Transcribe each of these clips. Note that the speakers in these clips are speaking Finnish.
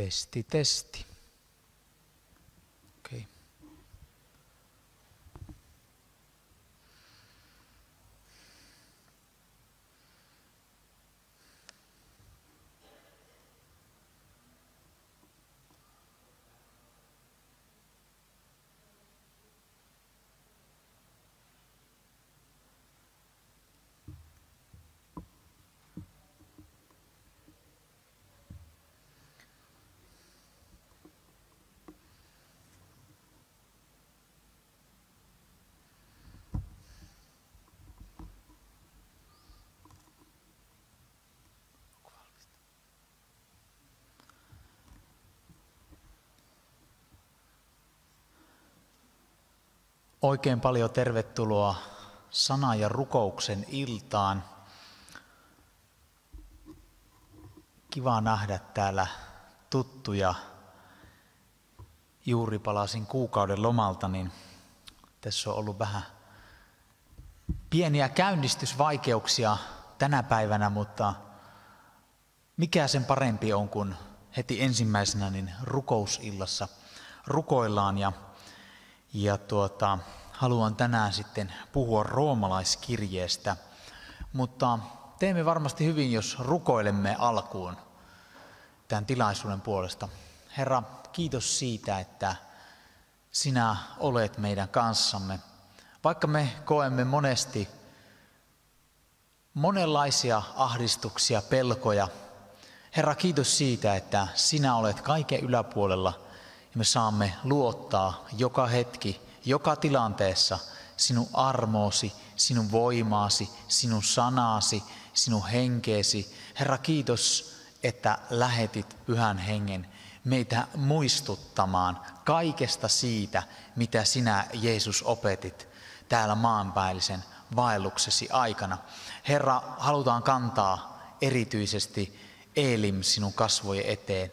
testi, testi. Oikein paljon tervetuloa sana- ja rukouksen iltaan. Kiva nähdä täällä tuttuja. Juuri palasin kuukauden lomalta, niin tässä on ollut vähän pieniä käynnistysvaikeuksia tänä päivänä, mutta mikä sen parempi on, kun heti ensimmäisenä niin rukousillassa rukoillaan ja rukoillaan ja tuota, haluan tänään sitten puhua roomalaiskirjeestä, mutta teemme varmasti hyvin, jos rukoilemme alkuun tämän tilaisuuden puolesta. Herra, kiitos siitä, että sinä olet meidän kanssamme. Vaikka me koemme monesti monenlaisia ahdistuksia, pelkoja, Herra, kiitos siitä, että sinä olet kaiken yläpuolella – ja me saamme luottaa joka hetki, joka tilanteessa sinun armoosi, sinun voimaasi, sinun sanaasi, sinun henkeesi. Herra, kiitos, että lähetit pyhän hengen meitä muistuttamaan kaikesta siitä, mitä sinä Jeesus opetit täällä maanpäällisen vaelluksesi aikana. Herra, halutaan kantaa erityisesti Eelim sinun kasvojen eteen.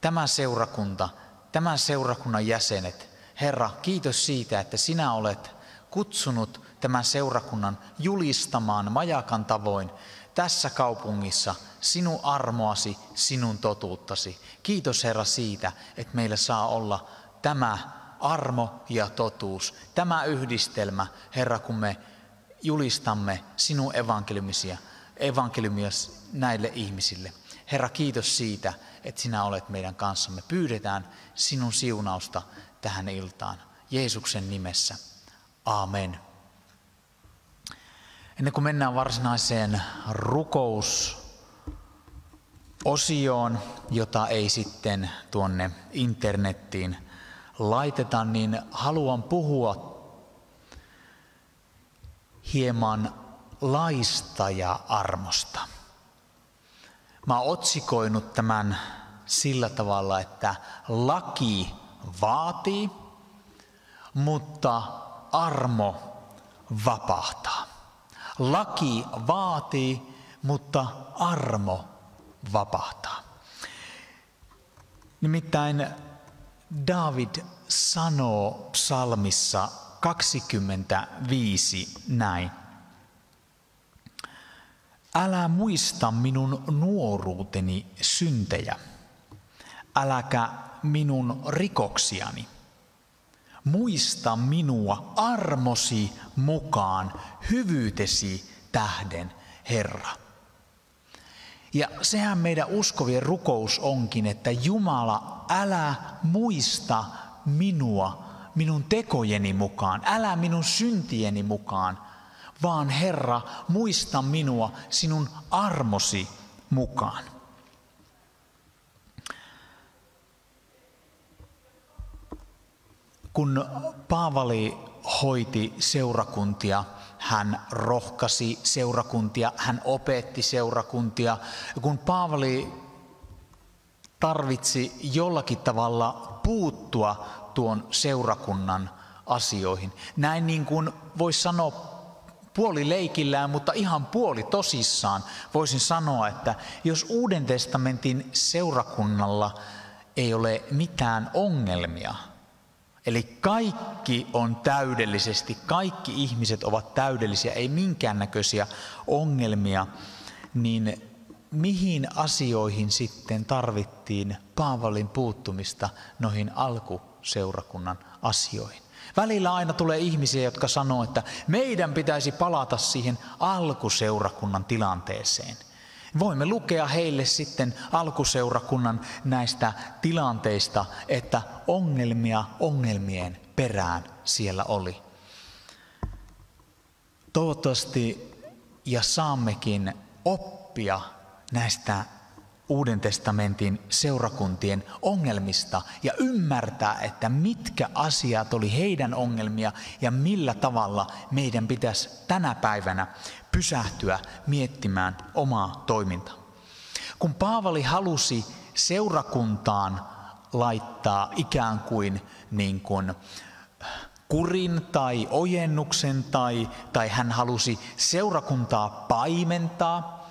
Tämä seurakunta, tämän seurakunnan jäsenet, Herra, kiitos siitä, että sinä olet kutsunut tämän seurakunnan julistamaan majakan tavoin tässä kaupungissa sinun armoasi, sinun totuuttasi. Kiitos Herra siitä, että meillä saa olla tämä armo ja totuus, tämä yhdistelmä, Herra, kun me julistamme sinun evankeliumisia, evankeliumia näille ihmisille. Herra, kiitos siitä, että sinä olet meidän kanssamme. Pyydetään sinun siunausta tähän iltaan. Jeesuksen nimessä. Amen. Ennen kuin mennään varsinaiseen rukousosioon, jota ei sitten tuonne internettiin laiteta, niin haluan puhua hieman laista ja armosta mä oon otsikoinut tämän sillä tavalla, että laki vaatii, mutta armo vapahtaa. Laki vaatii, mutta armo vapahtaa. Nimittäin David sanoo psalmissa 25 näin. Älä muista minun nuoruuteni syntejä, äläkä minun rikoksiani. Muista minua armosi mukaan hyvyytesi tähden, Herra. Ja sehän meidän uskovien rukous onkin, että Jumala, älä muista minua minun tekojeni mukaan, älä minun syntieni mukaan, vaan Herra, muista minua sinun armosi mukaan. Kun Paavali hoiti seurakuntia, hän rohkasi seurakuntia, hän opetti seurakuntia. Ja kun Paavali tarvitsi jollakin tavalla puuttua tuon seurakunnan asioihin, näin niin kuin voisi sanoa puoli leikillään, mutta ihan puoli tosissaan voisin sanoa, että jos Uuden testamentin seurakunnalla ei ole mitään ongelmia, eli kaikki on täydellisesti, kaikki ihmiset ovat täydellisiä, ei minkäännäköisiä ongelmia, niin mihin asioihin sitten tarvittiin Paavalin puuttumista noihin alkuseurakunnan asioihin? Välillä aina tulee ihmisiä, jotka sanoo, että meidän pitäisi palata siihen alkuseurakunnan tilanteeseen. Voimme lukea heille sitten alkuseurakunnan näistä tilanteista, että ongelmia ongelmien perään siellä oli. Toivottavasti ja saammekin oppia näistä Uuden testamentin seurakuntien ongelmista ja ymmärtää, että mitkä asiat oli heidän ongelmia ja millä tavalla meidän pitäisi tänä päivänä pysähtyä miettimään omaa toimintaa. Kun Paavali halusi seurakuntaan laittaa ikään kuin, niin kuin kurin tai ojennuksen tai, tai hän halusi seurakuntaa paimentaa,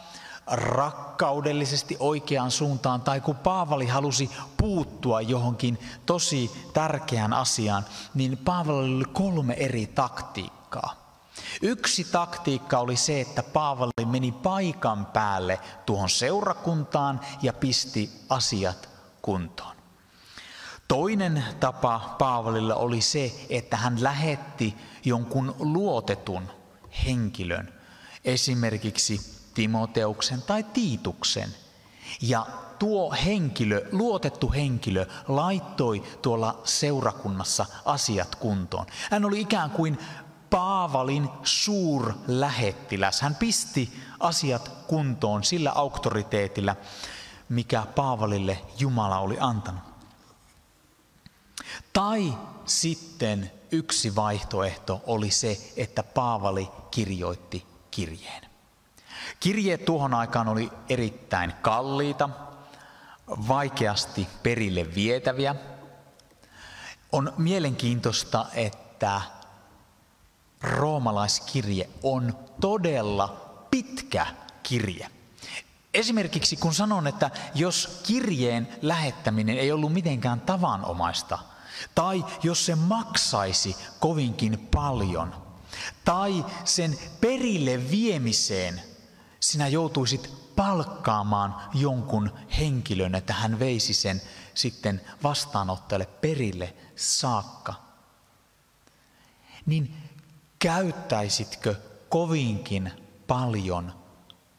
rakkaudellisesti oikeaan suuntaan tai kun Paavali halusi puuttua johonkin tosi tärkeään asiaan, niin Paavali oli kolme eri taktiikkaa. Yksi taktiikka oli se, että Paavali meni paikan päälle tuohon seurakuntaan ja pisti asiat kuntoon. Toinen tapa Paavalilla oli se, että hän lähetti jonkun luotetun henkilön, esimerkiksi Timoteuksen tai Tiituksen. Ja tuo henkilö, luotettu henkilö, laittoi tuolla seurakunnassa asiat kuntoon. Hän oli ikään kuin Paavalin suurlähettiläs. Hän pisti asiat kuntoon sillä auktoriteetillä, mikä Paavalille Jumala oli antanut. Tai sitten yksi vaihtoehto oli se, että Paavali kirjoitti kirjeen. Kirjeet tuohon aikaan oli erittäin kalliita, vaikeasti perille vietäviä. On mielenkiintoista, että roomalaiskirje on todella pitkä kirje. Esimerkiksi kun sanon, että jos kirjeen lähettäminen ei ollut mitenkään tavanomaista, tai jos se maksaisi kovinkin paljon, tai sen perille viemiseen sinä joutuisit palkkaamaan jonkun henkilön, että hän veisi sen sitten vastaanottajalle perille saakka. Niin käyttäisitkö kovinkin paljon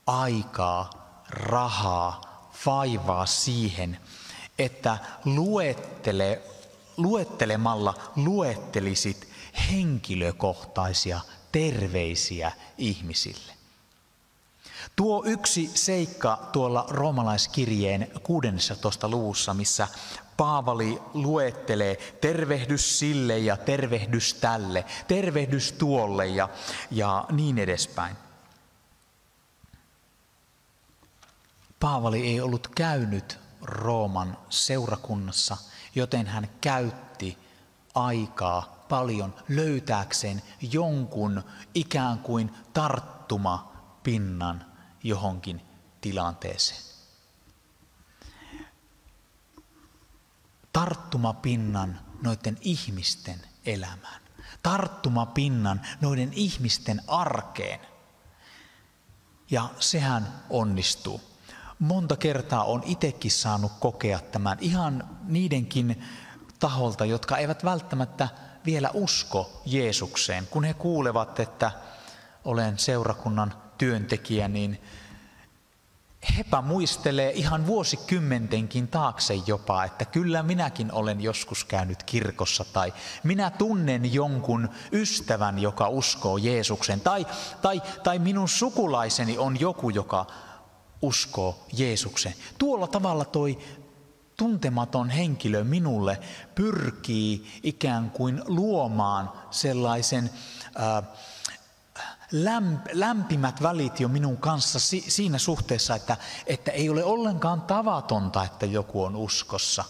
aikaa, rahaa, vaivaa siihen, että luettele, luettelemalla luettelisit henkilökohtaisia terveisiä ihmisille. Tuo yksi seikka tuolla roomalaiskirjeen 16. luvussa, missä Paavali luettelee tervehdys sille ja tervehdys tälle, tervehdys tuolle ja, ja niin edespäin. Paavali ei ollut käynyt Rooman seurakunnassa, joten hän käytti aikaa paljon löytääkseen jonkun ikään kuin tarttuma pinnan johonkin tilanteeseen. Tarttumapinnan noiden ihmisten elämään. Tarttumapinnan noiden ihmisten arkeen. Ja sehän onnistuu. Monta kertaa on itsekin saanut kokea tämän ihan niidenkin taholta, jotka eivät välttämättä vielä usko Jeesukseen, kun he kuulevat, että olen seurakunnan työntekijä, niin hepä muistelee ihan vuosikymmentenkin taakse jopa, että kyllä minäkin olen joskus käynyt kirkossa tai minä tunnen jonkun ystävän, joka uskoo Jeesuksen tai, tai, tai minun sukulaiseni on joku, joka uskoo Jeesuksen. Tuolla tavalla toi tuntematon henkilö minulle pyrkii ikään kuin luomaan sellaisen äh, lämpimät välit jo minun kanssa siinä suhteessa, että, että ei ole ollenkaan tavatonta, että joku on uskossa.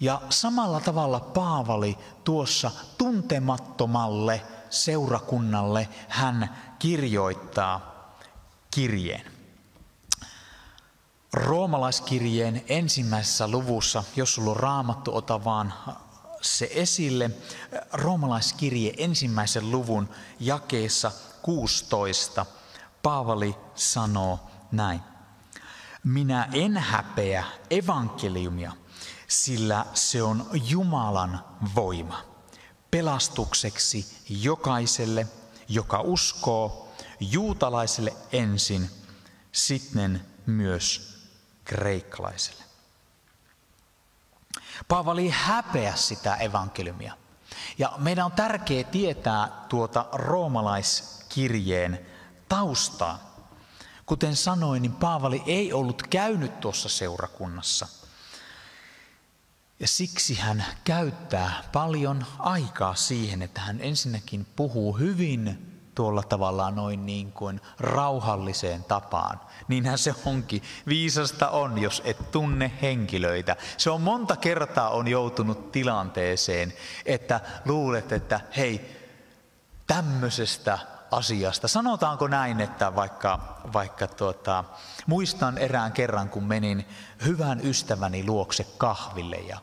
Ja samalla tavalla Paavali tuossa tuntemattomalle seurakunnalle hän kirjoittaa kirjeen. Roomalaiskirjeen ensimmäisessä luvussa, jos sulla on raamattu, ota vaan se esille roomalaiskirje ensimmäisen luvun jakeessa 16. Paavali sanoo näin. Minä en häpeä evankeliumia, sillä se on Jumalan voima pelastukseksi jokaiselle, joka uskoo, juutalaiselle ensin, sitten myös kreikkalaiselle. Paavali ei häpeä sitä evankeliumia. Ja meidän on tärkeää tietää tuota roomalaiskirjeen taustaa. Kuten sanoin, niin Paavali ei ollut käynyt tuossa seurakunnassa. Ja siksi hän käyttää paljon aikaa siihen, että hän ensinnäkin puhuu hyvin tuolla tavallaan noin niin kuin rauhalliseen tapaan. Niinhän se onkin. Viisasta on, jos et tunne henkilöitä. Se on monta kertaa on joutunut tilanteeseen, että luulet, että hei, tämmöisestä asiasta. Sanotaanko näin, että vaikka, vaikka tuota, muistan erään kerran, kun menin hyvän ystäväni luokse kahville ja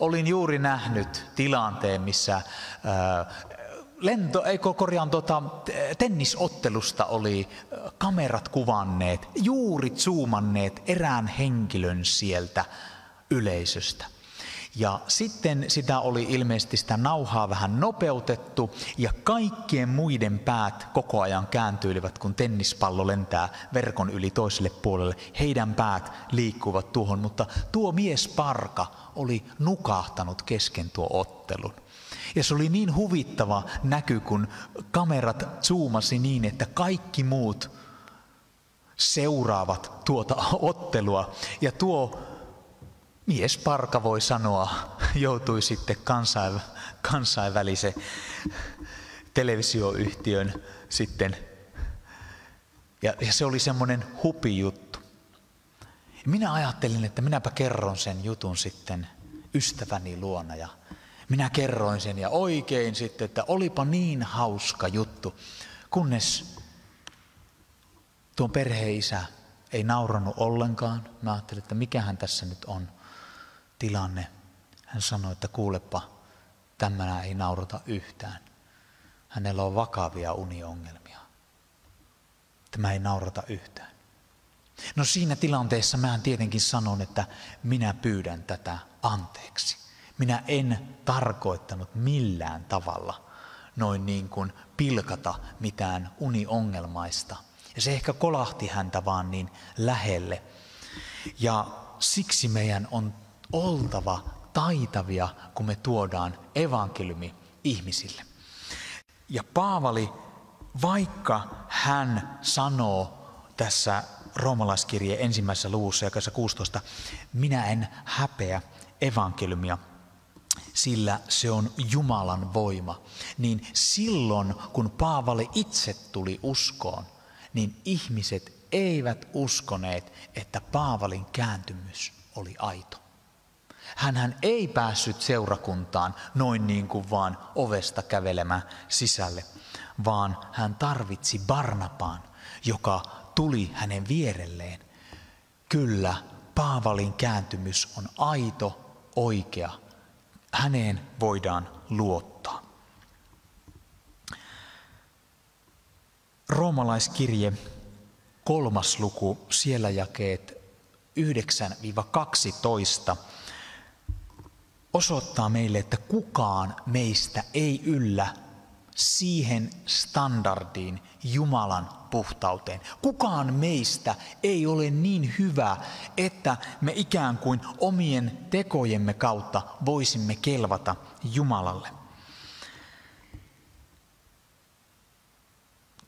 olin juuri nähnyt tilanteen, missä äh, lento, ei korjaan tota, tennisottelusta oli kamerat kuvanneet, juuri zoomanneet erään henkilön sieltä yleisöstä. Ja sitten sitä oli ilmeisesti sitä nauhaa vähän nopeutettu ja kaikkien muiden päät koko ajan kääntyilivät, kun tennispallo lentää verkon yli toiselle puolelle. Heidän päät liikkuvat tuohon, mutta tuo mies parka oli nukahtanut kesken tuo ottelun. Ja se oli niin huvittava näky, kun kamerat zoomasi niin, että kaikki muut seuraavat tuota ottelua. Ja tuo mies parka voi sanoa, joutui sitten kansain, kansainvälisen televisioyhtiön sitten. Ja, ja se oli semmoinen hupijuttu. Minä ajattelin, että minäpä kerron sen jutun sitten ystäväni luona ja minä kerroin sen ja oikein sitten, että olipa niin hauska juttu, kunnes tuon perheisä ei nauranut ollenkaan. Mä ajattelin, että mikähän tässä nyt on tilanne. Hän sanoi, että kuulepa, tämmöinen ei naurata yhtään. Hänellä on vakavia uniongelmia. Tämä ei naurata yhtään. No siinä tilanteessa mä tietenkin sanon, että minä pyydän tätä anteeksi. Minä en tarkoittanut millään tavalla noin niin kuin pilkata mitään uniongelmaista. Ja se ehkä kolahti häntä vaan niin lähelle. Ja siksi meidän on oltava taitavia, kun me tuodaan evankeliumi ihmisille. Ja Paavali, vaikka hän sanoo tässä roomalaiskirjeen ensimmäisessä luvussa, jakassa 16, minä en häpeä evankeliumia, sillä se on Jumalan voima. Niin silloin, kun Paavali itse tuli uskoon, niin ihmiset eivät uskoneet, että Paavalin kääntymys oli aito. Hänhän ei päässyt seurakuntaan noin niin kuin vaan ovesta kävelemään sisälle, vaan hän tarvitsi Barnapaan, joka tuli hänen vierelleen. Kyllä, Paavalin kääntymys on aito, oikea häneen voidaan luottaa. Roomalaiskirje, kolmas luku, siellä jakeet 9-12 osoittaa meille, että kukaan meistä ei yllä siihen standardiin, Jumalan puhtauteen. Kukaan meistä ei ole niin hyvä, että me ikään kuin omien tekojemme kautta voisimme kelvata Jumalalle.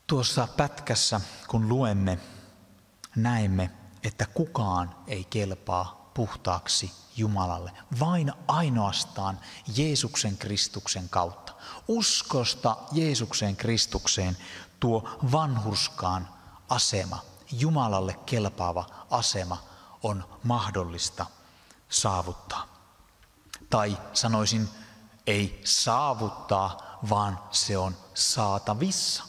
Tuossa pätkässä, kun luemme, näemme, että kukaan ei kelpaa puhtaaksi Jumalalle. Vain ainoastaan Jeesuksen Kristuksen kautta. Uskosta Jeesukseen Kristukseen tuo vanhurskaan asema, Jumalalle kelpaava asema on mahdollista saavuttaa. Tai sanoisin, ei saavuttaa, vaan se on saatavissa.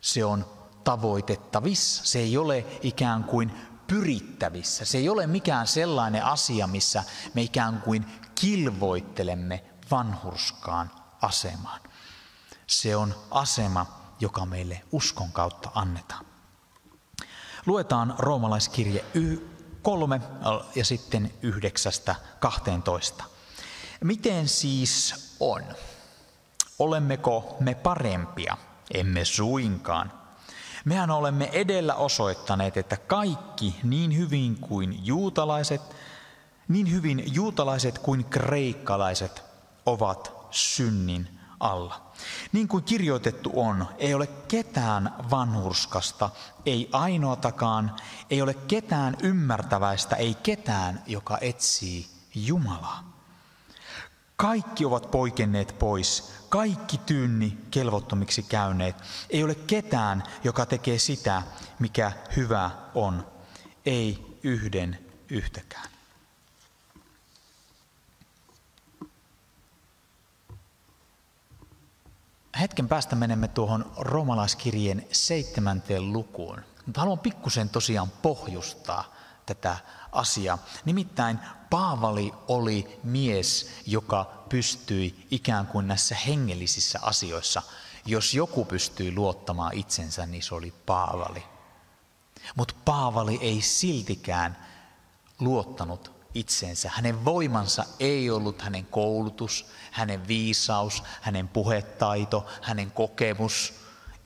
Se on tavoitettavissa. Se ei ole ikään kuin pyrittävissä. Se ei ole mikään sellainen asia, missä me ikään kuin kilvoittelemme vanhurskaan asemaan. Se on asema, joka meille uskon kautta annetaan. Luetaan roomalaiskirje 3 ja sitten 9.12. Miten siis on? Olemmeko me parempia? Emme suinkaan. Mehän olemme edellä osoittaneet, että kaikki niin hyvin kuin juutalaiset, niin hyvin juutalaiset kuin kreikkalaiset ovat synnin alla. Niin kuin kirjoitettu on, ei ole ketään vanhurskasta, ei ainoatakaan, ei ole ketään ymmärtäväistä, ei ketään, joka etsii Jumalaa. Kaikki ovat poikenneet pois kaikki tyynni kelvottomiksi käyneet. Ei ole ketään, joka tekee sitä, mikä hyvä on. Ei yhden yhtäkään. Hetken päästä menemme tuohon romalaiskirjeen seitsemänteen lukuun. Mutta haluan pikkusen tosiaan pohjustaa tätä asiaa. Nimittäin Paavali oli mies, joka pystyi ikään kuin näissä hengellisissä asioissa. Jos joku pystyi luottamaan itsensä, niin se oli Paavali. Mutta Paavali ei siltikään luottanut itseensä. Hänen voimansa ei ollut hänen koulutus, hänen viisaus, hänen puhetaito, hänen kokemus –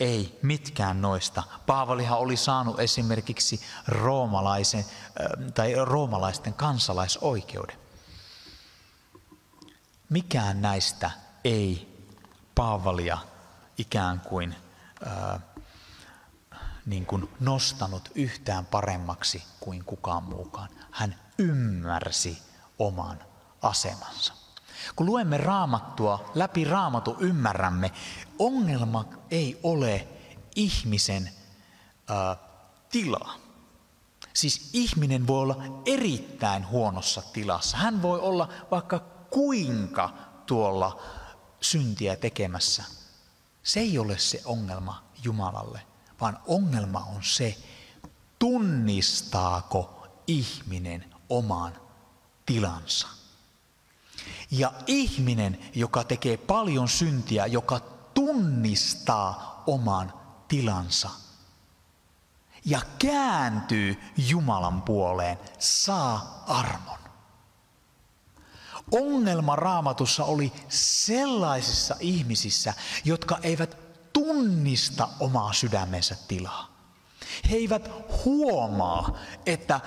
ei mitkään noista. Paavalihan oli saanut esimerkiksi roomalaisen, äh, tai roomalaisten kansalaisoikeuden. Mikään näistä ei Paavalia ikään kuin, äh, niin kuin nostanut yhtään paremmaksi kuin kukaan muukaan. Hän ymmärsi oman asemansa. Kun luemme raamattua, läpi raamatu ymmärrämme, ongelma ei ole ihmisen äh, tila. Siis ihminen voi olla erittäin huonossa tilassa. Hän voi olla vaikka kuinka tuolla syntiä tekemässä. Se ei ole se ongelma Jumalalle, vaan ongelma on se, tunnistaako ihminen oman tilansa. Ja ihminen, joka tekee paljon syntiä, joka tunnistaa oman tilansa ja kääntyy Jumalan puoleen, saa armon. Ongelma raamatussa oli sellaisissa ihmisissä, jotka eivät tunnista omaa sydämensä tilaa. He eivät huomaa, että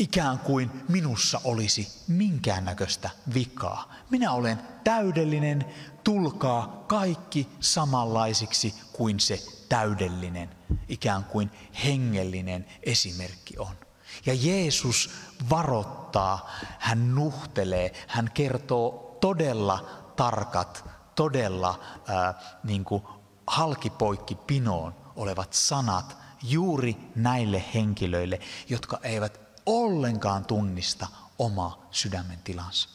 ikään kuin minussa olisi minkäännäköistä vikaa. Minä olen täydellinen, tulkaa kaikki samanlaisiksi kuin se täydellinen, ikään kuin hengellinen esimerkki on. Ja Jeesus varoittaa, hän nuhtelee, hän kertoo todella tarkat, todella äh, niin kuin halkipoikki pinoon olevat sanat juuri näille henkilöille, jotka eivät ollenkaan tunnista omaa sydämen tilansa.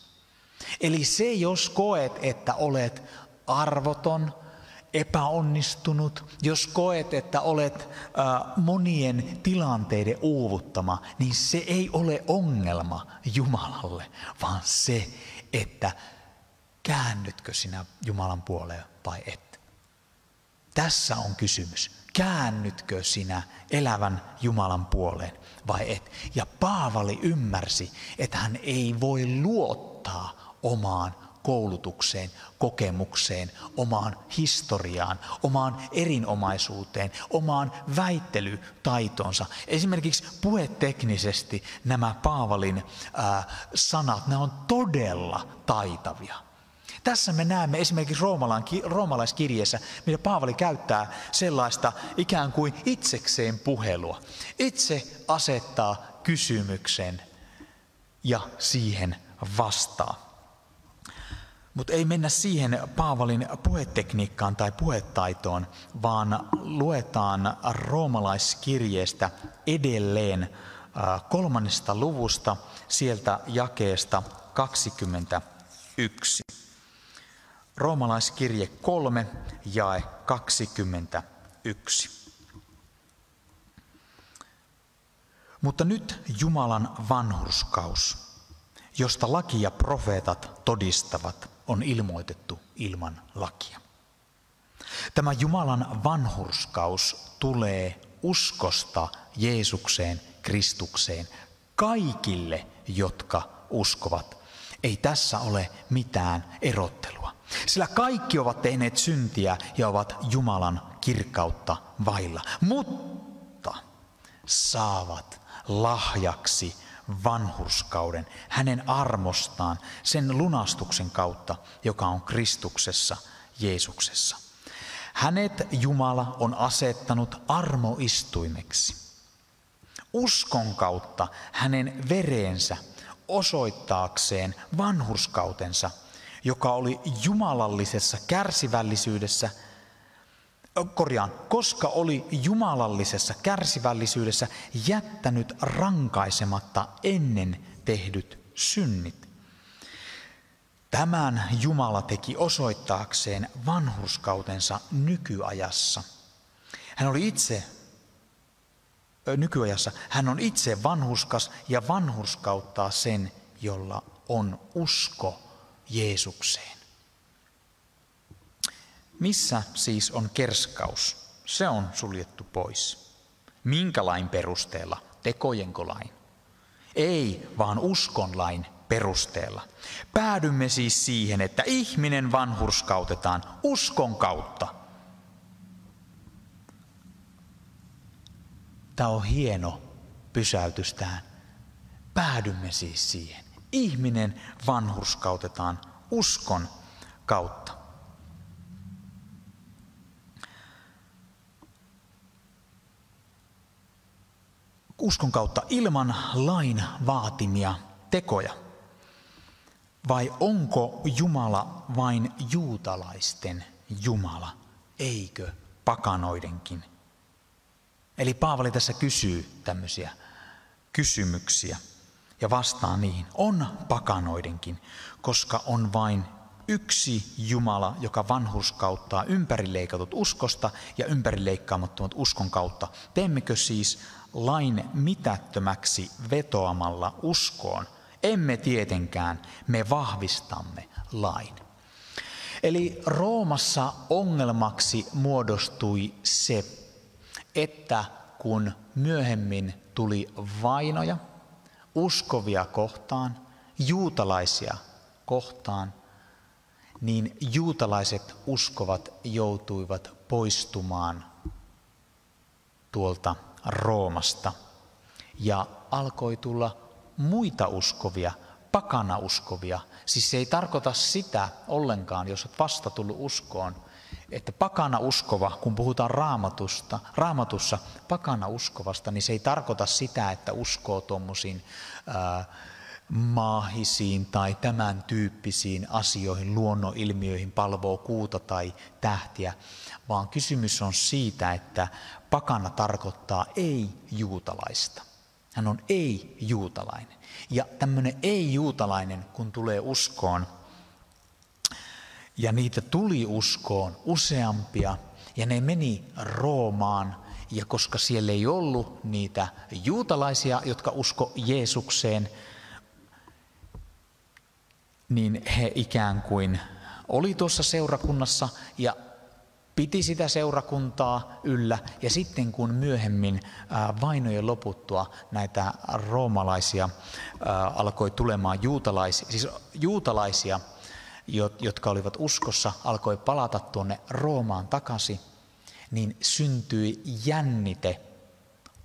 Eli se, jos koet, että olet arvoton, epäonnistunut, jos koet, että olet äh, monien tilanteiden uuvuttama, niin se ei ole ongelma Jumalalle, vaan se, että käännytkö sinä Jumalan puoleen vai et. Tässä on kysymys käännytkö sinä elävän Jumalan puoleen vai et. Ja Paavali ymmärsi, että hän ei voi luottaa omaan koulutukseen, kokemukseen, omaan historiaan, omaan erinomaisuuteen, omaan väittelytaitonsa. Esimerkiksi puheteknisesti nämä Paavalin äh, sanat, ne on todella taitavia. Tässä me näemme esimerkiksi Roomalan, roomalaiskirjeessä, mitä Paavali käyttää sellaista ikään kuin itsekseen puhelua. Itse asettaa kysymyksen ja siihen vastaa. Mutta ei mennä siihen Paavalin puhetekniikkaan tai puhetaitoon, vaan luetaan roomalaiskirjeestä edelleen kolmannesta luvusta sieltä jakeesta 21. Roomalaiskirje 3, jae 21. Mutta nyt Jumalan vanhurskaus, josta laki ja profeetat todistavat, on ilmoitettu ilman lakia. Tämä Jumalan vanhurskaus tulee uskosta Jeesukseen, Kristukseen, kaikille, jotka uskovat. Ei tässä ole mitään erottelua. Sillä kaikki ovat tehneet syntiä ja ovat Jumalan kirkkautta vailla, mutta saavat lahjaksi vanhurskauden hänen armostaan sen lunastuksen kautta, joka on Kristuksessa Jeesuksessa. Hänet Jumala on asettanut armoistuimeksi. Uskon kautta hänen vereensä osoittaakseen vanhurskautensa – joka oli jumalallisessa kärsivällisyydessä, korjaan, koska oli jumalallisessa kärsivällisyydessä jättänyt rankaisematta ennen tehdyt synnit. Tämän Jumala teki osoittaakseen vanhurskautensa nykyajassa. Hän oli itse nykyajassa, hän on itse vanhuskas ja vanhurskauttaa sen, jolla on usko Jeesukseen. Missä siis on kerskaus? Se on suljettu pois. Minkä lain perusteella? Tekojenko lain? Ei, vaan uskon lain perusteella. Päädymme siis siihen, että ihminen vanhurskautetaan uskon kautta. Tämä on hieno pysäytystään. Päädymme siis siihen. Ihminen vanhurskautetaan uskon kautta. Uskon kautta ilman lain vaatimia tekoja. Vai onko Jumala vain juutalaisten Jumala, eikö pakanoidenkin? Eli Paavali tässä kysyy tämmöisiä kysymyksiä ja vastaa niihin, on pakanoidenkin, koska on vain yksi Jumala, joka vanhurskauttaa ympärileikatut uskosta ja ympärileikkaamattomat uskon kautta. Teemmekö siis lain mitättömäksi vetoamalla uskoon? Emme tietenkään, me vahvistamme lain. Eli Roomassa ongelmaksi muodostui se, että kun myöhemmin tuli vainoja, uskovia kohtaan, juutalaisia kohtaan, niin juutalaiset uskovat joutuivat poistumaan tuolta Roomasta ja alkoi tulla muita uskovia, pakanauskovia. Siis se ei tarkoita sitä ollenkaan, jos olet vasta tullut uskoon, että pakana uskova, kun puhutaan raamatusta, raamatussa pakana uskovasta, niin se ei tarkoita sitä, että uskoo tuommoisiin maahisiin tai tämän tyyppisiin asioihin, luonnonilmiöihin, palvoo kuuta tai tähtiä, vaan kysymys on siitä, että pakana tarkoittaa ei-juutalaista. Hän on ei-juutalainen. Ja tämmöinen ei-juutalainen, kun tulee uskoon, ja niitä tuli uskoon useampia ja ne meni Roomaan. Ja koska siellä ei ollut niitä juutalaisia, jotka usko Jeesukseen, niin he ikään kuin oli tuossa seurakunnassa ja piti sitä seurakuntaa yllä. Ja sitten kun myöhemmin vainojen loputtua näitä roomalaisia alkoi tulemaan juutalaisia, siis juutalaisia jotka olivat uskossa, alkoi palata tuonne Roomaan takaisin, niin syntyi jännite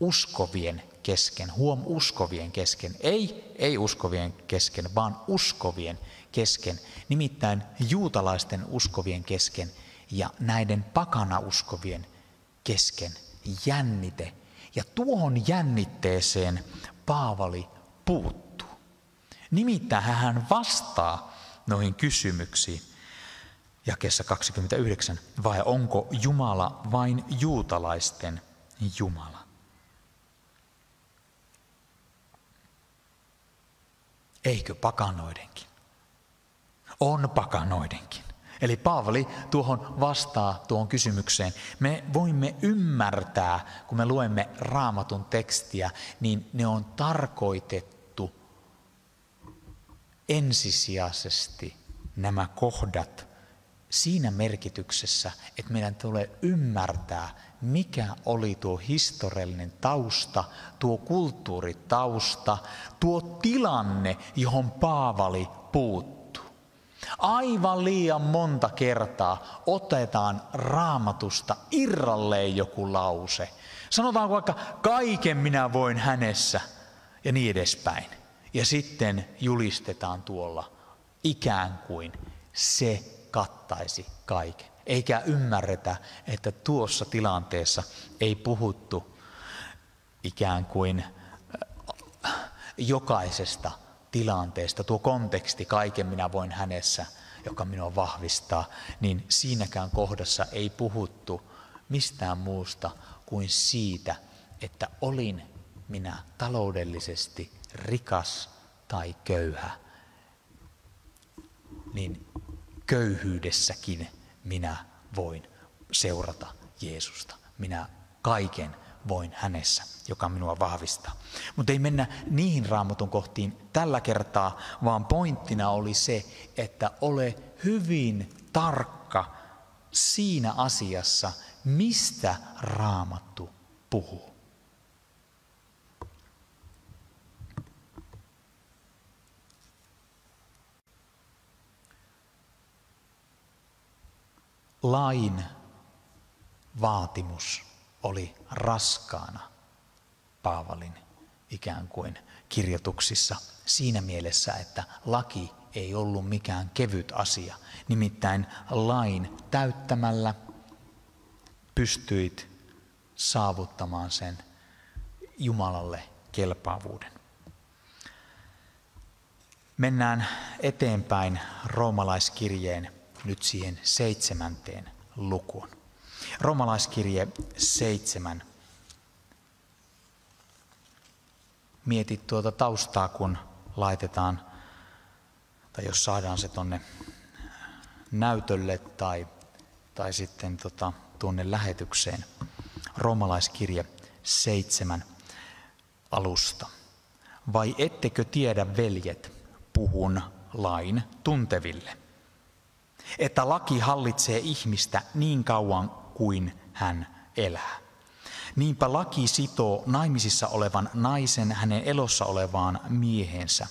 uskovien kesken, huom uskovien kesken, ei, ei uskovien kesken, vaan uskovien kesken, nimittäin juutalaisten uskovien kesken ja näiden pakana uskovien kesken jännite. Ja tuohon jännitteeseen Paavali puuttuu. Nimittäin hän vastaa noihin kysymyksiin. ja kesä 29. Vai onko Jumala vain juutalaisten Jumala? Eikö pakanoidenkin? On pakanoidenkin. Eli Paavali tuohon vastaa tuohon kysymykseen. Me voimme ymmärtää, kun me luemme raamatun tekstiä, niin ne on tarkoitettu ensisijaisesti nämä kohdat siinä merkityksessä, että meidän tulee ymmärtää, mikä oli tuo historiallinen tausta, tuo kulttuuritausta, tuo tilanne, johon Paavali puuttuu. Aivan liian monta kertaa otetaan raamatusta irralleen joku lause. Sanotaan vaikka, kaiken minä voin hänessä ja niin edespäin. Ja sitten julistetaan tuolla ikään kuin se kattaisi kaiken. Eikä ymmärretä, että tuossa tilanteessa ei puhuttu ikään kuin äh, jokaisesta tilanteesta. Tuo konteksti, kaiken minä voin hänessä, joka minua vahvistaa, niin siinäkään kohdassa ei puhuttu mistään muusta kuin siitä, että olin minä taloudellisesti rikas tai köyhä, niin köyhyydessäkin minä voin seurata Jeesusta. Minä kaiken voin hänessä, joka minua vahvistaa. Mutta ei mennä niihin raamatun kohtiin tällä kertaa, vaan pointtina oli se, että ole hyvin tarkka siinä asiassa, mistä raamattu puhuu. lain vaatimus oli raskaana Paavalin ikään kuin kirjoituksissa siinä mielessä, että laki ei ollut mikään kevyt asia. Nimittäin lain täyttämällä pystyit saavuttamaan sen Jumalalle kelpaavuuden. Mennään eteenpäin roomalaiskirjeen nyt siihen seitsemänteen lukuun. Romalaiskirje 7. Mieti tuota taustaa, kun laitetaan, tai jos saadaan se tonne näytölle tai, tai sitten tota, tuonne lähetykseen. Romalaiskirje 7 alusta. Vai ettekö tiedä, veljet, puhun lain tunteville, että laki hallitsee ihmistä niin kauan kuin hän elää. Niinpä laki sitoo naimisissa olevan naisen hänen elossa olevaan miehensä.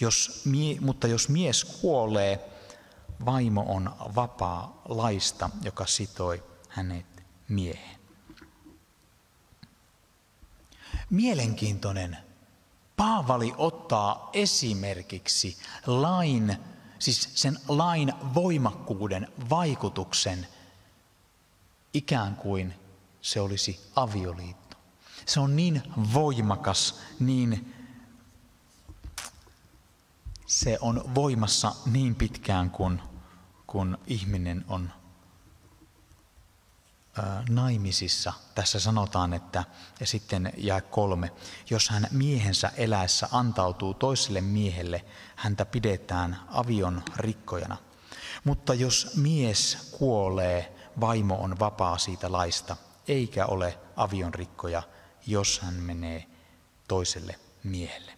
Jos mie, mutta jos mies kuolee, vaimo on vapaa laista, joka sitoi hänet miehen. Mielenkiintoinen. Paavali ottaa esimerkiksi lain siis sen lain voimakkuuden vaikutuksen, ikään kuin se olisi avioliitto. Se on niin voimakas, niin se on voimassa niin pitkään, kuin kun ihminen on naimisissa, tässä sanotaan, että ja sitten jää kolme, jos hän miehensä eläessä antautuu toiselle miehelle, häntä pidetään avion rikkojana. Mutta jos mies kuolee, vaimo on vapaa siitä laista, eikä ole avion rikkoja, jos hän menee toiselle miehelle.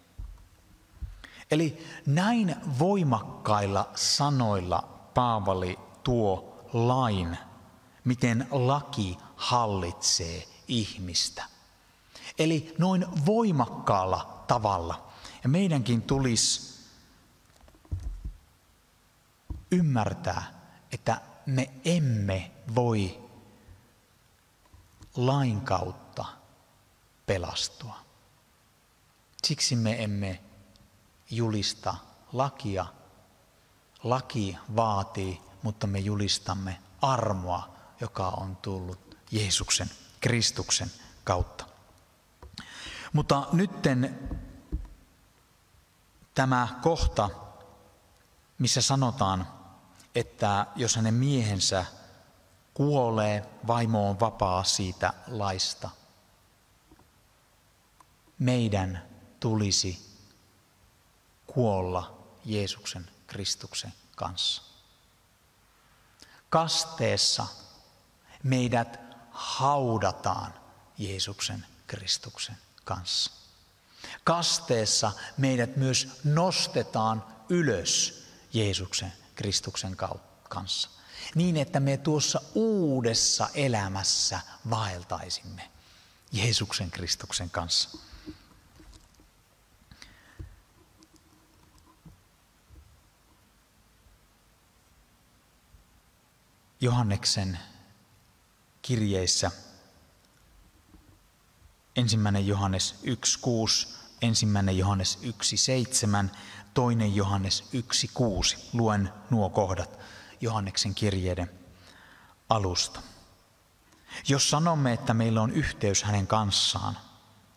Eli näin voimakkailla sanoilla Paavali tuo lain miten laki hallitsee ihmistä. Eli noin voimakkaalla tavalla. Ja meidänkin tulisi ymmärtää, että me emme voi lain kautta pelastua. Siksi me emme julista lakia. Laki vaatii, mutta me julistamme armoa joka on tullut Jeesuksen, Kristuksen kautta. Mutta nytten tämä kohta, missä sanotaan, että jos hänen miehensä kuolee, vaimo on vapaa siitä laista. Meidän tulisi kuolla Jeesuksen Kristuksen kanssa. Kasteessa meidät haudataan Jeesuksen Kristuksen kanssa. Kasteessa meidät myös nostetaan ylös Jeesuksen Kristuksen kanssa. Niin, että me tuossa uudessa elämässä vaeltaisimme Jeesuksen Kristuksen kanssa. Johanneksen kirjeissä. Ensimmäinen Johannes 1.6, ensimmäinen Johannes 1.7, toinen Johannes 1.6. Luen nuo kohdat Johanneksen kirjeiden alusta. Jos sanomme, että meillä on yhteys hänen kanssaan,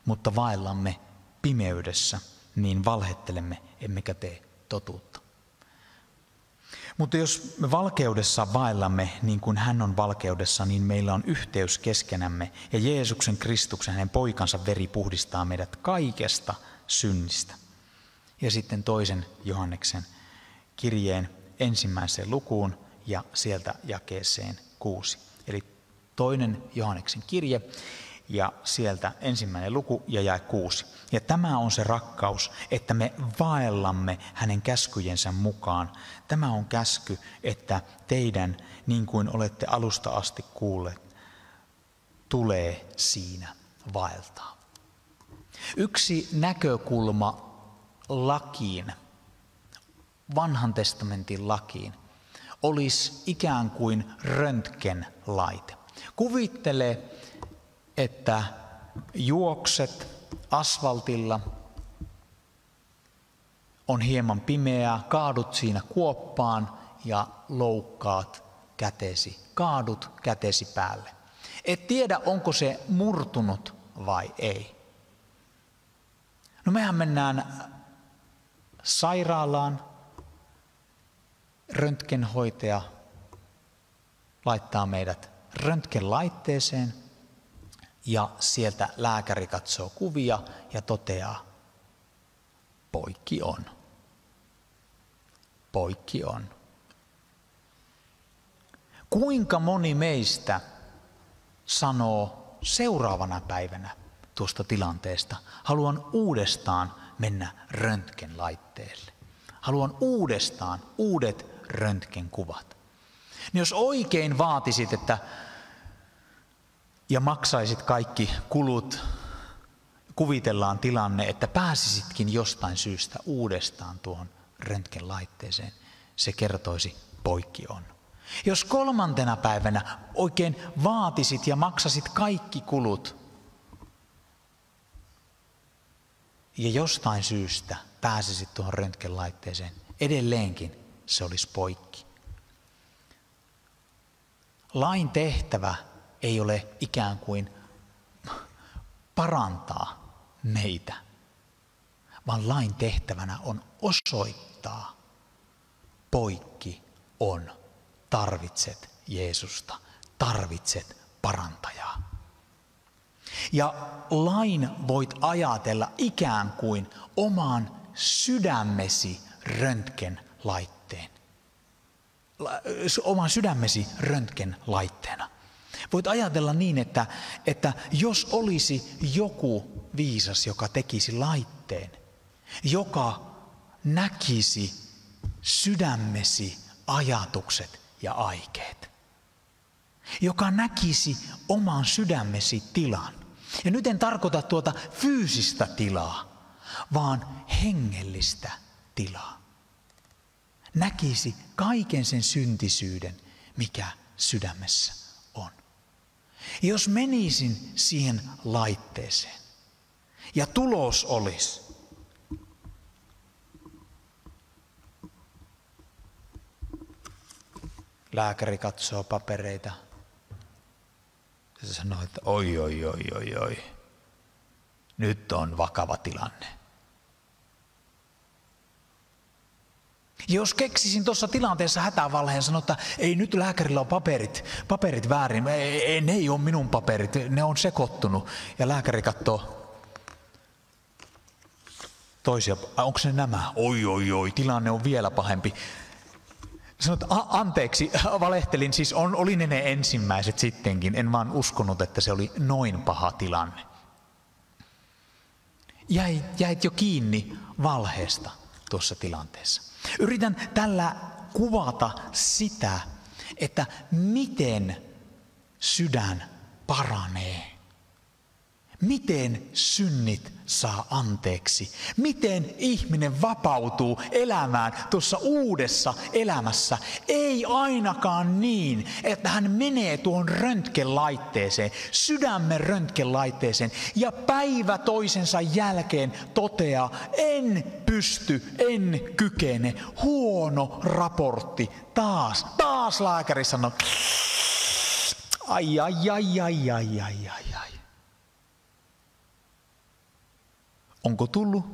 mutta vaellamme pimeydessä, niin valhettelemme emmekä tee totuutta. Mutta jos me valkeudessa vaellamme niin kuin hän on valkeudessa, niin meillä on yhteys keskenämme ja Jeesuksen Kristuksen, hänen poikansa veri puhdistaa meidät kaikesta synnistä. Ja sitten toisen Johanneksen kirjeen ensimmäiseen lukuun ja sieltä jakeeseen kuusi. Eli toinen Johanneksen kirje ja sieltä ensimmäinen luku ja jae kuusi. Ja tämä on se rakkaus, että me vaellamme hänen käskyjensä mukaan. Tämä on käsky, että teidän, niin kuin olette alusta asti kuulleet, tulee siinä vaeltaa. Yksi näkökulma lakiin, vanhan testamentin lakiin, olisi ikään kuin röntgenlaite. Kuvittele että juokset asfaltilla, on hieman pimeää, kaadut siinä kuoppaan ja loukkaat kätesi, kaadut kätesi päälle. Et tiedä, onko se murtunut vai ei. No mehän mennään sairaalaan, röntgenhoitaja laittaa meidät röntgenlaitteeseen – ja sieltä lääkäri katsoo kuvia ja toteaa, poikki on. Poikki on. Kuinka moni meistä sanoo seuraavana päivänä tuosta tilanteesta, haluan uudestaan mennä röntgenlaitteelle. Haluan uudestaan uudet röntgenkuvat. Niin jos oikein vaatisit, että ja maksaisit kaikki kulut, kuvitellaan tilanne, että pääsisitkin jostain syystä uudestaan tuohon röntgenlaitteeseen, se kertoisi poikki on. Jos kolmantena päivänä oikein vaatisit ja maksasit kaikki kulut, ja jostain syystä pääsisit tuohon röntgenlaitteeseen, edelleenkin se olisi poikki. Lain tehtävä ei ole ikään kuin parantaa meitä, vaan lain tehtävänä on osoittaa, poikki on, tarvitset Jeesusta, tarvitset parantajaa. Ja lain voit ajatella ikään kuin oman sydämesi röntgen laitteen. Oman sydämesi röntgen laitteena. Voit ajatella niin, että, että jos olisi joku viisas, joka tekisi laitteen, joka näkisi sydämesi ajatukset ja aikeet, joka näkisi oman sydämesi tilan. Ja nyt en tarkoita tuota fyysistä tilaa, vaan hengellistä tilaa. Näkisi kaiken sen syntisyyden, mikä sydämessä jos menisin siihen laitteeseen ja tulos olisi, lääkäri katsoo papereita, ja sanoo, että oi, oi, oi, oi, oi, nyt on vakava tilanne. Jos keksisin tuossa tilanteessa hätävalheen, sanoa, että ei nyt lääkärillä ole paperit, paperit väärin, ei, ei, ne ei ole minun paperit, ne on sekoittunut. Ja lääkäri katsoo toisia, onko ne nämä? Oi, oi, oi, tilanne on vielä pahempi. Sanoit, anteeksi, valehtelin, siis on, oli ne ne ensimmäiset sittenkin. En vaan uskonut, että se oli noin paha tilanne. Jäit, jäit jo kiinni valheesta tuossa tilanteessa. Yritän tällä kuvata sitä, että miten sydän paranee. Miten synnit saa anteeksi? Miten ihminen vapautuu elämään tuossa uudessa elämässä? Ei ainakaan niin, että hän menee tuon röntgenlaitteeseen, sydämen röntgenlaitteeseen ja päivä toisensa jälkeen toteaa, en pysty, en kykene, huono raportti, taas, taas lääkäri sanoo, ai ai ai ai ai ai ai ai. Onko tullut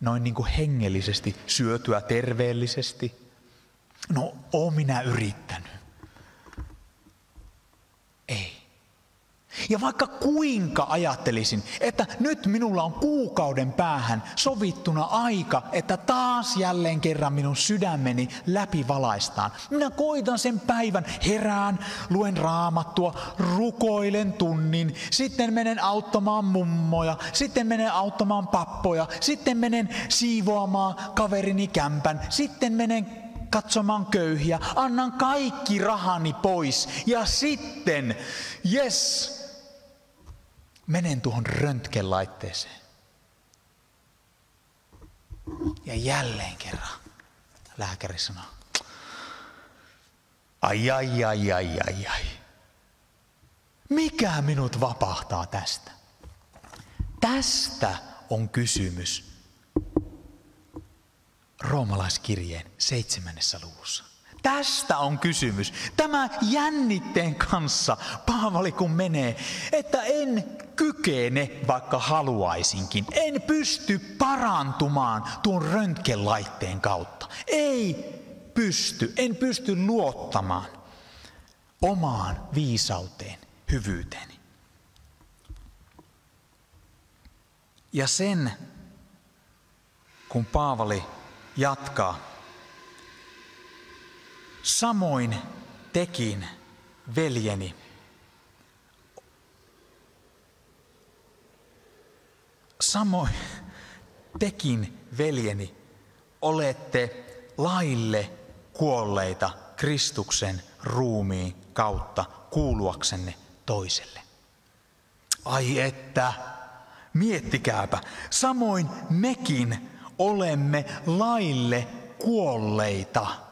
noin niin kuin hengellisesti syötyä terveellisesti? No, oon minä yrittänyt. Ja vaikka kuinka ajattelisin, että nyt minulla on kuukauden päähän sovittuna aika, että taas jälleen kerran minun sydämeni läpivalaistaan. Minä koitan sen päivän, herään, luen raamattua, rukoilen tunnin, sitten menen auttamaan mummoja, sitten menen auttamaan pappoja, sitten menen siivoamaan kaverini kämpän, sitten menen katsomaan köyhiä, annan kaikki rahani pois ja sitten, yes, menen tuohon röntgenlaitteeseen. Ja jälleen kerran lääkäri sanoo, ai ai ai ai ai ai. Mikä minut vapahtaa tästä? Tästä on kysymys roomalaiskirjeen seitsemännessä luvussa. Tästä on kysymys. Tämä jännitteen kanssa Paavali kun menee, että en kykene, vaikka haluaisinkin. En pysty parantumaan tuon röntgenlaitteen kautta. Ei pysty, en pysty luottamaan omaan viisauteen, hyvyyteeni. Ja sen, kun Paavali jatkaa Samoin tekin, veljeni. Samoin tekin, veljeni, olette laille kuolleita Kristuksen ruumiin kautta kuuluaksenne toiselle. Ai että, miettikääpä, samoin mekin olemme laille kuolleita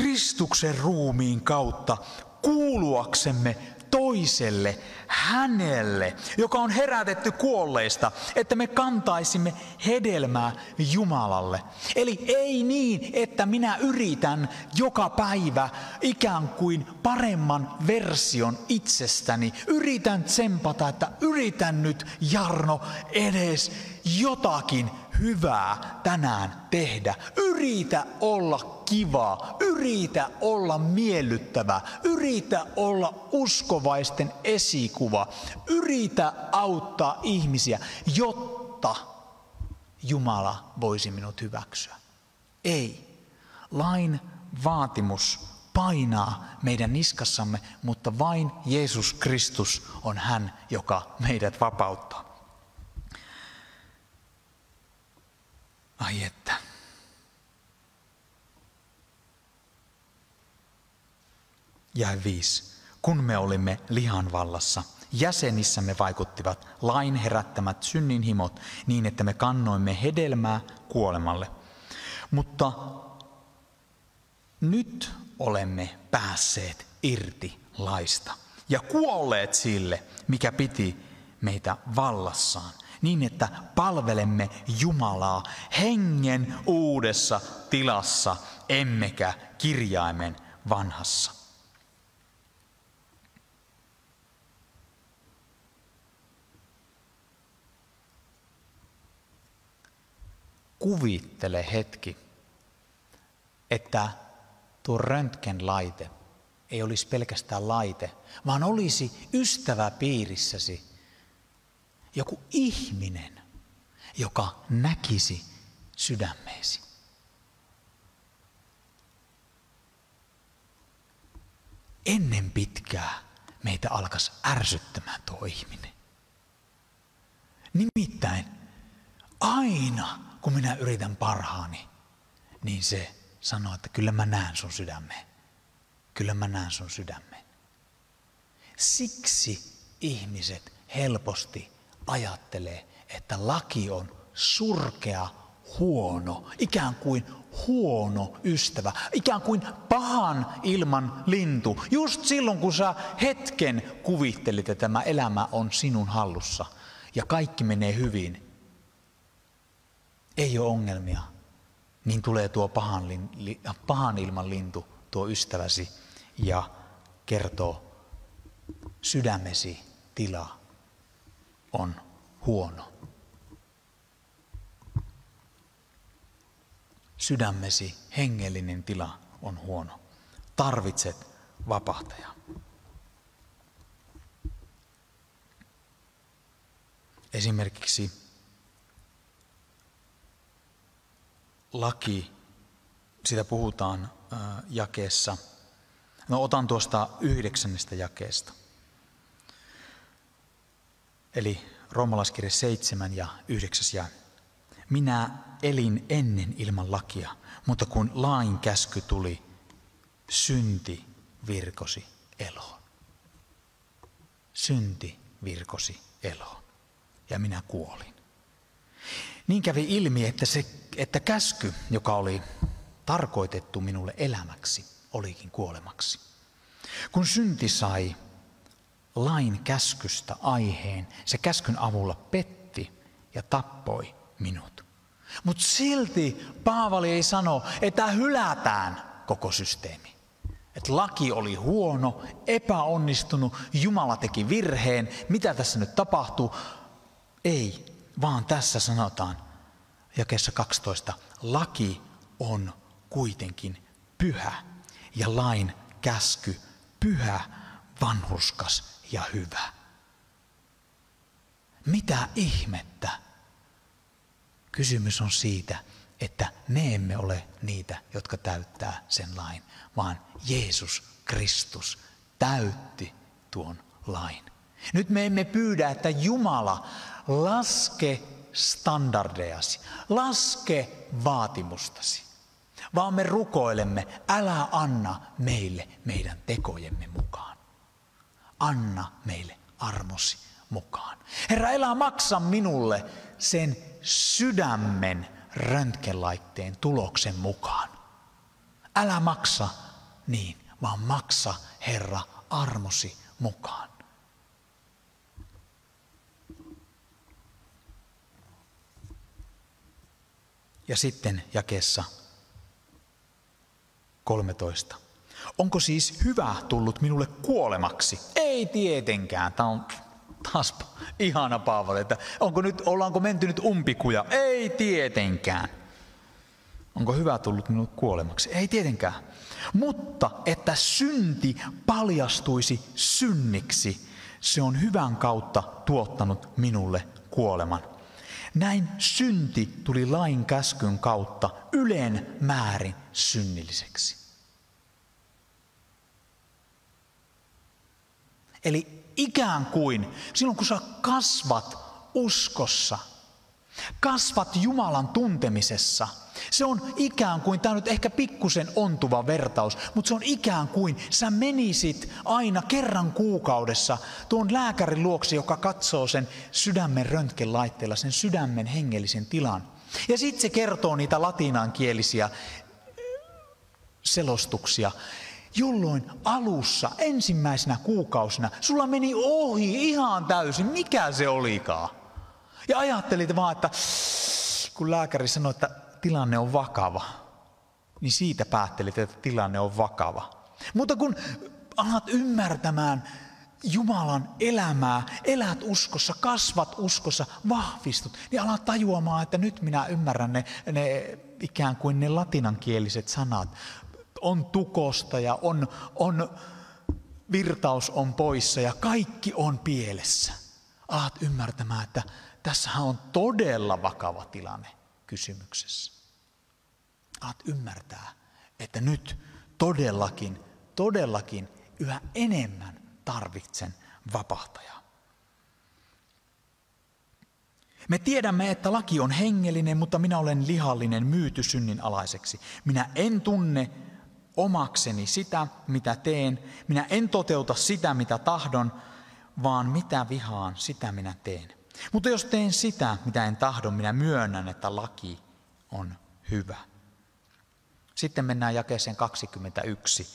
Kristuksen ruumiin kautta kuuluaksemme toiselle, hänelle, joka on herätetty kuolleista, että me kantaisimme hedelmää Jumalalle. Eli ei niin, että minä yritän joka päivä ikään kuin paremman version itsestäni. Yritän tsempata, että yritän nyt Jarno edes jotakin hyvää tänään tehdä. Yritä olla kivaa. Yritä olla miellyttävä. Yritä olla uskovaisten esikuva. Yritä auttaa ihmisiä, jotta Jumala voisi minut hyväksyä. Ei. Lain vaatimus painaa meidän niskassamme, mutta vain Jeesus Kristus on hän, joka meidät vapauttaa. Ai että. ja 5. Kun me olimme lihan vallassa, jäsenissämme vaikuttivat lain herättämät synninhimot niin, että me kannoimme hedelmää kuolemalle. Mutta nyt olemme päässeet irti laista ja kuolleet sille, mikä piti meitä vallassaan, niin että palvelemme Jumalaa hengen uudessa tilassa, emmekä kirjaimen vanhassa. kuvittele hetki, että tuo röntgenlaite ei olisi pelkästään laite, vaan olisi ystäväpiirissäsi joku ihminen, joka näkisi sydämeesi. Ennen pitkää meitä alkas ärsyttämään tuo ihminen. Nimittäin aina kun minä yritän parhaani, niin se sanoo, että kyllä mä näen sun sydämeen. Kyllä mä näen sun sydämeen. Siksi ihmiset helposti ajattelee, että laki on surkea, huono, ikään kuin huono ystävä, ikään kuin pahan ilman lintu. Just silloin, kun sä hetken kuvittelit, että tämä elämä on sinun hallussa ja kaikki menee hyvin, ei ole ongelmia, niin tulee tuo pahan, li, pahan ilman lintu, tuo ystäväsi, ja kertoo, sydämesi tila on huono. Sydämesi hengellinen tila on huono. Tarvitset vapahtajaa. Esimerkiksi laki, sitä puhutaan jakeessa. No otan tuosta yhdeksännestä jakeesta. Eli roomalaiskirja 7 ja 9 ja Minä elin ennen ilman lakia, mutta kun lain käsky tuli, synti virkosi eloon. Synti virkosi eloon ja minä kuolin. Niin kävi ilmi, että, se, että käsky, joka oli tarkoitettu minulle elämäksi, olikin kuolemaksi. Kun synti sai lain käskystä aiheen, se käskyn avulla petti ja tappoi minut. Mutta silti Paavali ei sano, että hylätään koko systeemi. Että laki oli huono, epäonnistunut, Jumala teki virheen, mitä tässä nyt tapahtuu? Ei, vaan tässä sanotaan jakessa 12, laki on kuitenkin pyhä ja lain käsky pyhä, vanhurskas ja hyvä. Mitä ihmettä? Kysymys on siitä, että me emme ole niitä, jotka täyttää sen lain, vaan Jeesus Kristus täytti tuon lain. Nyt me emme pyydä, että Jumala laske standardejasi, laske vaatimustasi, vaan me rukoilemme, älä anna meille meidän tekojemme mukaan. Anna meille armosi mukaan. Herra, elää maksa minulle sen sydämen röntgenlaitteen tuloksen mukaan. Älä maksa niin, vaan maksa Herra armosi mukaan. ja sitten jakessa 13. Onko siis hyvä tullut minulle kuolemaksi? Ei tietenkään. Tämä on taas ihana Paavali, että onko nyt, ollaanko menty nyt umpikuja? Ei tietenkään. Onko hyvä tullut minulle kuolemaksi? Ei tietenkään. Mutta että synti paljastuisi synniksi, se on hyvän kautta tuottanut minulle kuoleman. Näin synti tuli lain käskyn kautta yleen määrin synnilliseksi. Eli ikään kuin silloin kun sä kasvat uskossa, kasvat Jumalan tuntemisessa – se on ikään kuin, tämä on nyt ehkä pikkusen ontuva vertaus, mutta se on ikään kuin sä menisit aina kerran kuukaudessa tuon lääkärin luoksi, joka katsoo sen sydämen röntgenlaitteella, sen sydämen hengellisen tilan. Ja sitten se kertoo niitä latinankielisiä äh, selostuksia, jolloin alussa, ensimmäisenä kuukausina, sulla meni ohi ihan täysin, mikä se olikaan. Ja ajattelit vaan, että kun lääkäri sanoi, että tilanne on vakava, niin siitä päättelit, että tilanne on vakava. Mutta kun alat ymmärtämään Jumalan elämää, elät uskossa, kasvat uskossa, vahvistut, niin alat tajuamaan, että nyt minä ymmärrän ne, ne ikään kuin ne latinankieliset sanat. On tukosta ja on, on virtaus on poissa ja kaikki on pielessä. Alat ymmärtämään, että tässä on todella vakava tilanne kysymyksessä. Aat ymmärtää, että nyt todellakin, todellakin yhä enemmän tarvitsen vapahtajaa. Me tiedämme, että laki on hengellinen, mutta minä olen lihallinen myyty synnin alaiseksi. Minä en tunne omakseni sitä, mitä teen. Minä en toteuta sitä, mitä tahdon, vaan mitä vihaan, sitä minä teen. Mutta jos teen sitä, mitä en tahdo, minä myönnän, että laki on hyvä. Sitten mennään jakeeseen 21.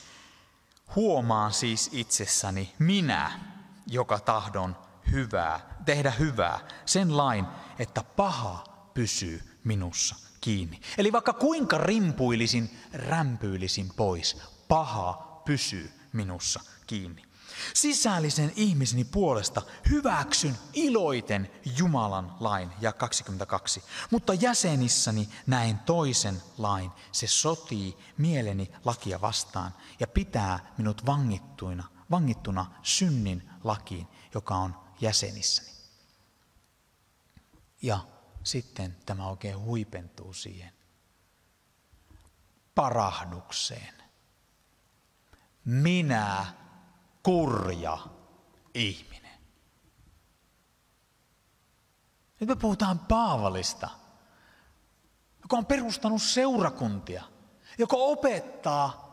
Huomaan siis itsessäni minä, joka tahdon hyvää, tehdä hyvää, sen lain, että paha pysyy minussa kiinni. Eli vaikka kuinka rimpuilisin, rämpyilisin pois, paha pysyy minussa kiinni. Sisällisen ihmiseni puolesta hyväksyn iloiten Jumalan lain, ja 22. Mutta jäsenissäni näen toisen lain. Se sotii mieleni lakia vastaan ja pitää minut vangittuina, vangittuna synnin lakiin, joka on jäsenissäni. Ja sitten tämä oikein huipentuu siihen parahdukseen. Minä kurja ihminen. Nyt me puhutaan Paavalista, joka on perustanut seurakuntia, joka opettaa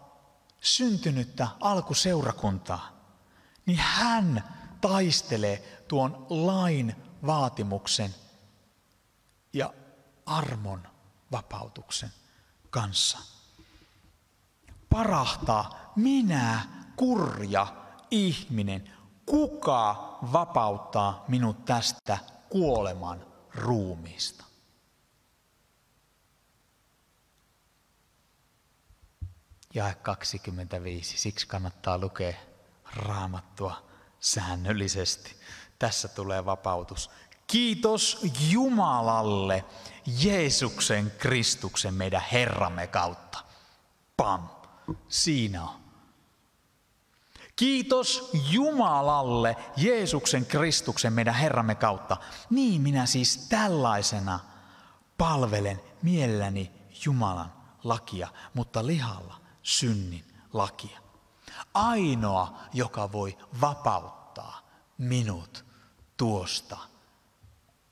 syntynyttä alkuseurakuntaa. Niin hän taistelee tuon lain vaatimuksen ja armon vapautuksen kanssa. Parahtaa minä kurja ihminen, kuka vapauttaa minut tästä kuoleman ruumiista? Jae 25. Siksi kannattaa lukea raamattua säännöllisesti. Tässä tulee vapautus. Kiitos Jumalalle Jeesuksen Kristuksen meidän Herramme kautta. Pam! Siinä on Kiitos Jumalalle Jeesuksen Kristuksen meidän Herramme kautta. Niin minä siis tällaisena palvelen mielelläni Jumalan lakia, mutta lihalla synnin lakia. Ainoa, joka voi vapauttaa minut tuosta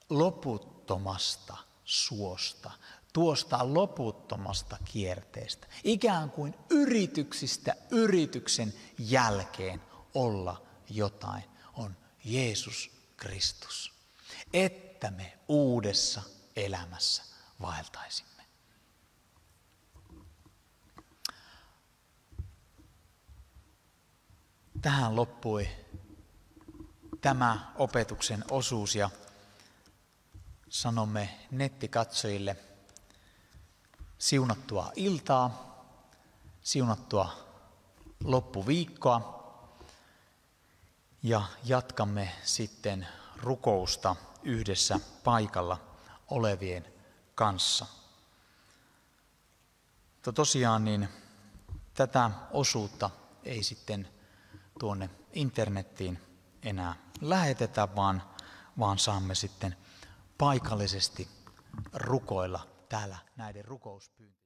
loputtomasta suosta, tuosta loputtomasta kierteestä, ikään kuin yrityksistä yrityksen jälkeen olla jotain, on Jeesus Kristus. Että me uudessa elämässä vaeltaisimme. Tähän loppui tämä opetuksen osuus ja sanomme nettikatsojille – siunattua iltaa, siunattua loppuviikkoa ja jatkamme sitten rukousta yhdessä paikalla olevien kanssa. Mutta tosiaan niin tätä osuutta ei sitten tuonne internettiin enää lähetetä, vaan, vaan saamme sitten paikallisesti rukoilla täällä näiden rukouspyyntöjen.